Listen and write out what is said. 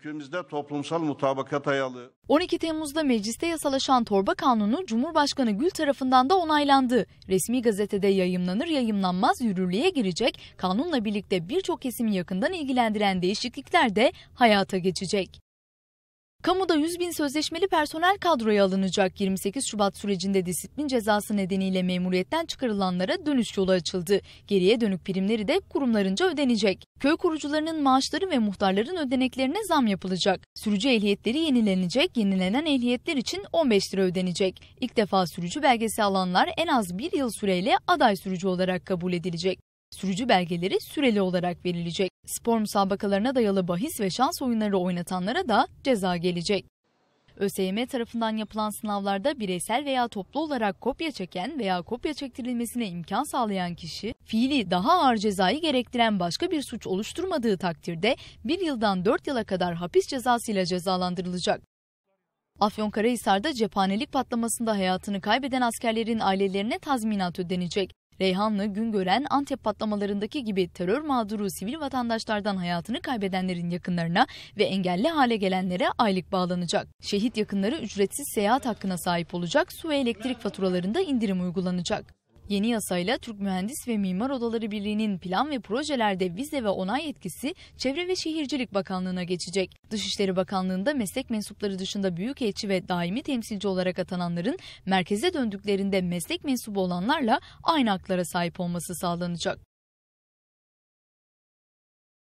Ülkemizde toplumsal mutabakat ayalı. 12 Temmuz'da mecliste yasalaşan torba kanunu Cumhurbaşkanı Gül tarafından da onaylandı. Resmi gazetede yayımlanır yayımlanmaz yürürlüğe girecek, kanunla birlikte birçok kesimi yakından ilgilendiren değişiklikler de hayata geçecek. Kamuda 100 bin sözleşmeli personel kadroya alınacak 28 Şubat sürecinde disiplin cezası nedeniyle memuriyetten çıkarılanlara dönüş yolu açıldı. Geriye dönük primleri de kurumlarınca ödenecek. Köy kurucularının maaşları ve muhtarların ödeneklerine zam yapılacak. Sürücü ehliyetleri yenilenecek, yenilenen ehliyetler için 15 lira ödenecek. İlk defa sürücü belgesi alanlar en az bir yıl süreyle aday sürücü olarak kabul edilecek. Sürücü belgeleri süreli olarak verilecek. Spor müsabakalarına dayalı bahis ve şans oyunları oynatanlara da ceza gelecek. ÖSYM tarafından yapılan sınavlarda bireysel veya toplu olarak kopya çeken veya kopya çektirilmesine imkan sağlayan kişi, fiili daha ağır cezayı gerektiren başka bir suç oluşturmadığı takdirde bir yıldan dört yıla kadar hapis cezasıyla ile cezalandırılacak. Afyonkarahisar'da cephanelik patlamasında hayatını kaybeden askerlerin ailelerine tazminat ödenecek. Reyhanlı, Güngören, Antep patlamalarındaki gibi terör mağduru sivil vatandaşlardan hayatını kaybedenlerin yakınlarına ve engelli hale gelenlere aylık bağlanacak. Şehit yakınları ücretsiz seyahat hakkına sahip olacak, su ve elektrik faturalarında indirim uygulanacak. Yeni yasayla Türk Mühendis ve Mimar Odaları Birliği'nin plan ve projelerde vize ve onay yetkisi Çevre ve Şehircilik Bakanlığı'na geçecek. Dışişleri Bakanlığı'nda meslek mensupları dışında büyük büyükelçi ve daimi temsilci olarak atananların merkeze döndüklerinde meslek mensubu olanlarla aynı haklara sahip olması sağlanacak.